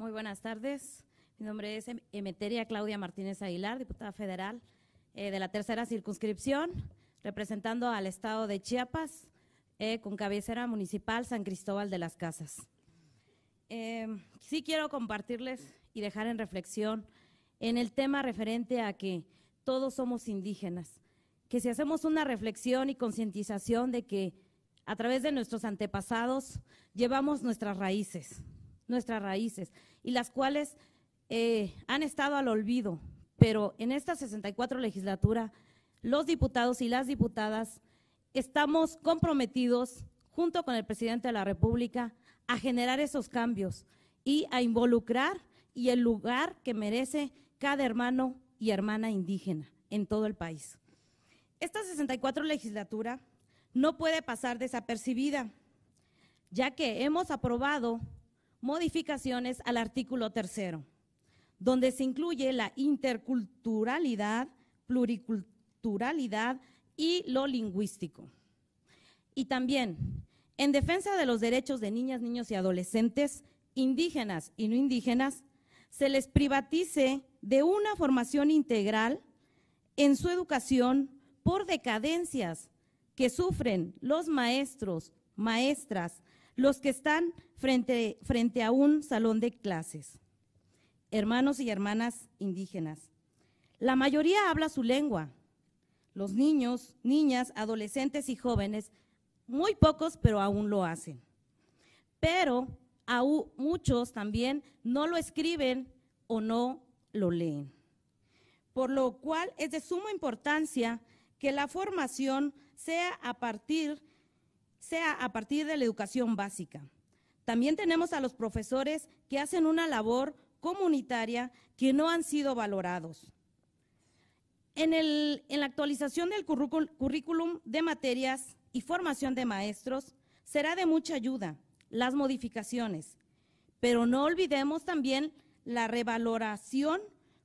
Muy buenas tardes. Mi nombre es em-, Emeteria Claudia Martínez Aguilar, diputada federal eh, de la tercera circunscripción, representando al estado de Chiapas, eh, con cabecera municipal San Cristóbal de las Casas. Em, sí quiero compartirles y dejar en reflexión en el tema referente a que todos somos indígenas, que si hacemos una reflexión y concientización de que a través de nuestros antepasados llevamos nuestras raíces, nuestras raíces y las cuales eh, han estado al olvido, pero en esta 64 legislatura los diputados y las diputadas estamos comprometidos junto con el presidente de la República a generar esos cambios y a involucrar y el lugar que merece cada hermano y hermana indígena en todo el país. Esta 64 legislatura no puede pasar desapercibida, ya que hemos aprobado modificaciones al artículo tercero, donde se incluye la interculturalidad, pluriculturalidad y lo lingüístico. Y también, en defensa de los derechos de niñas, niños y adolescentes, indígenas y no indígenas, se les privatice de una formación integral en su educación por decadencias que sufren los maestros, maestras, los que están frente, frente a un salón de clases, hermanos y hermanas indígenas. La mayoría habla su lengua. Los niños, niñas, adolescentes y jóvenes, muy pocos, pero aún lo hacen. Pero aún muchos también no lo escriben o no lo leen. Por lo cual es de suma importancia que la formación sea a partir de sea a partir de la educación básica. También tenemos a los profesores que hacen una labor comunitaria que no han sido valorados. En, la actualización del currículum de materias y formación de maestros será de mucha ayuda las modificaciones, pero no olvidemos también la revaloración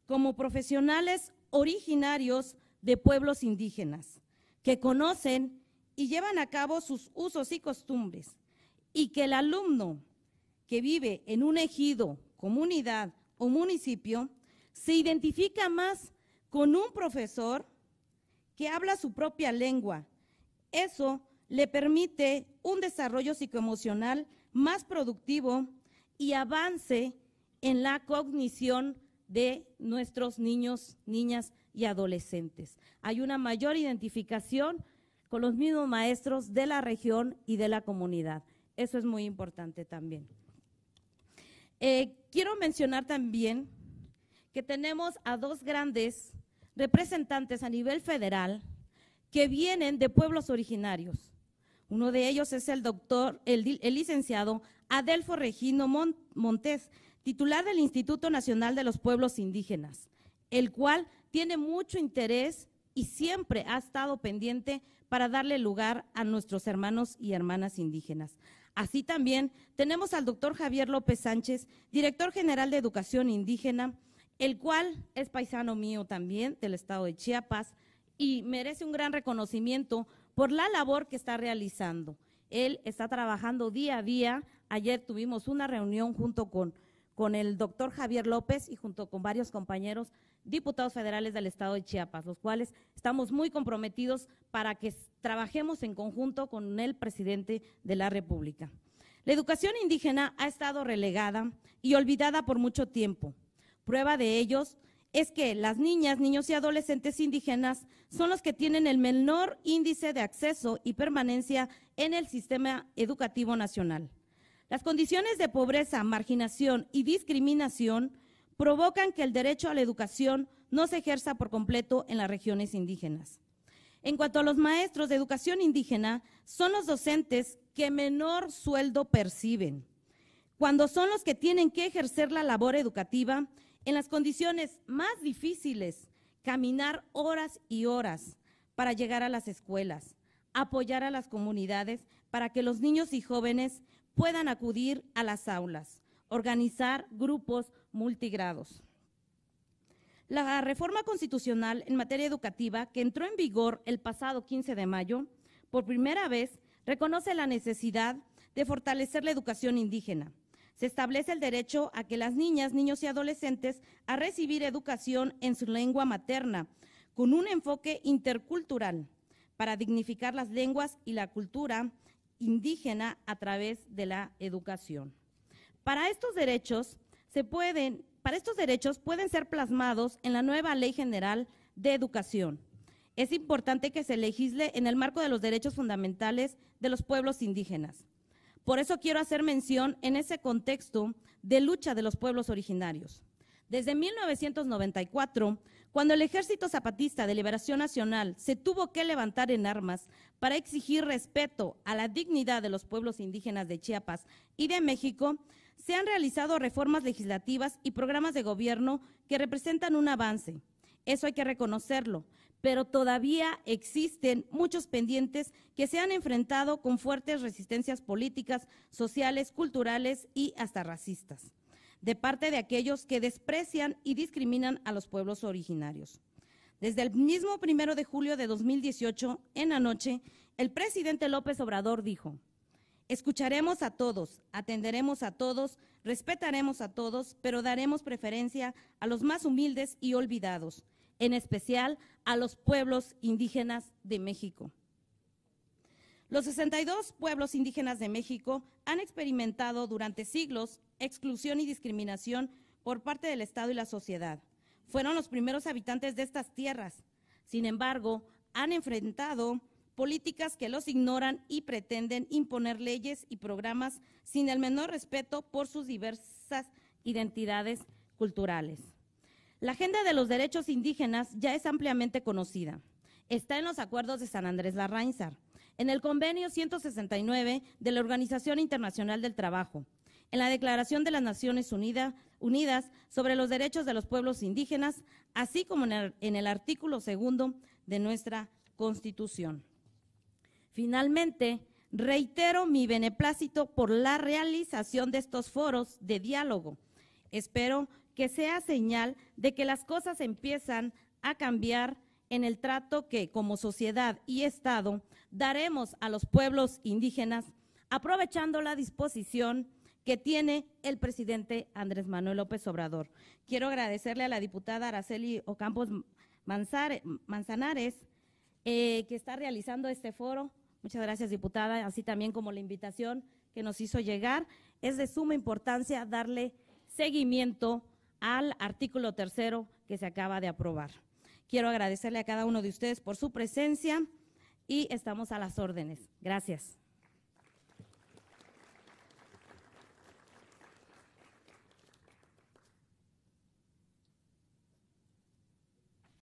como profesionales originarios de pueblos indígenas, que conocen y llevan a cabo sus usos y costumbres, y que el alumno que vive en un ejido, comunidad o municipio se identifica más con un profesor que habla su propia lengua. Eso le permite un desarrollo psicoemocional más productivo y avance en la cognición de nuestros niños, niñas y adolescentes. Hay una mayor identificación con los mismos maestros de la región y de la comunidad. Eso es muy importante también. Eh, quiero mencionar también que tenemos a dos grandes representantes a nivel federal que vienen de pueblos originarios. Uno de ellos es el doctor, el, licenciado Adelfo Regino Montes, titular del Instituto Nacional de los Pueblos Indígenas, el cual tiene mucho interés y siempre ha estado pendiente para darle lugar a nuestros hermanos y hermanas indígenas. Así también tenemos al doctor Javier López Sánchez, director general de Educación Indígena, el cual es paisano mío también del estado de Chiapas y merece un gran reconocimiento por la labor que está realizando. Él está trabajando día a día. Ayer tuvimos una reunión junto con con el doctor Javier López y junto con varios compañeros diputados federales del Estado de Chiapas, los cuales estamos muy comprometidos para que trabajemos en conjunto con el presidente de la República. La educación indígena ha estado relegada y olvidada por mucho tiempo. Prueba de ellos es que las niñas, niños y adolescentes indígenas son los que tienen el menor índice de acceso y permanencia en el sistema educativo nacional. Las condiciones de pobreza, marginación y discriminación provocan que el derecho a la educación no se ejerza por completo en las regiones indígenas. En cuanto a los maestros de educación indígena, son los docentes que menor sueldo perciben, cuando son los que tienen que ejercer la labor educativa en las condiciones más difíciles, caminar horas y horas para llegar a las escuelas, apoyar a las comunidades para que los niños y jóvenes puedan acudir a las aulas, organizar grupos multigrados. La reforma constitucional en materia educativa, que entró en vigor el pasado 15 de mayo, por primera vez reconoce la necesidad de fortalecer la educación indígena. Se establece el derecho a que las niñas, niños y adolescentes a recibir educación en su lengua materna, con un enfoque intercultural, para dignificar las lenguas y la cultura indígena a través de la educación. Para estos derechos se pueden, para estos derechos pueden ser plasmados en la nueva Ley General de Educación. Es importante que se legisle en el marco de los derechos fundamentales de los pueblos indígenas. Por eso quiero hacer mención en ese contexto de lucha de los pueblos originarios. Desde 1994 cuando el Ejército Zapatista de Liberación Nacional se tuvo que levantar en armas para exigir respeto a la dignidad de los pueblos indígenas de Chiapas y de México, se han realizado reformas legislativas y programas de gobierno que representan un avance. Eso hay que reconocerlo, pero todavía existen muchos pendientes que se han enfrentado con fuertes resistencias políticas, sociales, culturales y hasta racistas de parte de aquellos que desprecian y discriminan a los pueblos originarios. Desde el mismo primero de julio de 2018, en la noche, el presidente López Obrador dijo, escucharemos a todos, atenderemos a todos, respetaremos a todos, pero daremos preferencia a los más humildes y olvidados, en especial a los pueblos indígenas de México. Los 62 pueblos indígenas de México han experimentado durante siglos exclusión y discriminación por parte del Estado y la sociedad. Fueron los primeros habitantes de estas tierras. Sin embargo, han enfrentado políticas que los ignoran y pretenden imponer leyes y programas sin el menor respeto por sus diversas identidades culturales. La agenda de los derechos indígenas ya es ampliamente conocida. Está en los acuerdos de San Andrés Larraínzar, en el Convenio 169 de la Organización Internacional del Trabajo, en la Declaración de las Naciones Unidas, sobre los Derechos de los Pueblos Indígenas, así como en el, en el artículo segundo de nuestra Constitución. Finalmente, reitero mi beneplácito por la realización de estos foros de diálogo. Espero que sea señal de que las cosas empiezan a cambiar en el trato que como sociedad y Estado daremos a los pueblos indígenas, aprovechando la disposición que tiene el presidente Andrés Manuel López Obrador. Quiero agradecerle a la diputada Araceli Ocampos Manzanares, eh, que está realizando este foro. Muchas gracias, diputada, así también como la invitación que nos hizo llegar. Es de suma importancia darle seguimiento al artículo tercero que se acaba de aprobar. Quiero agradecerle a cada uno de ustedes por su presencia y estamos a las órdenes. Gracias.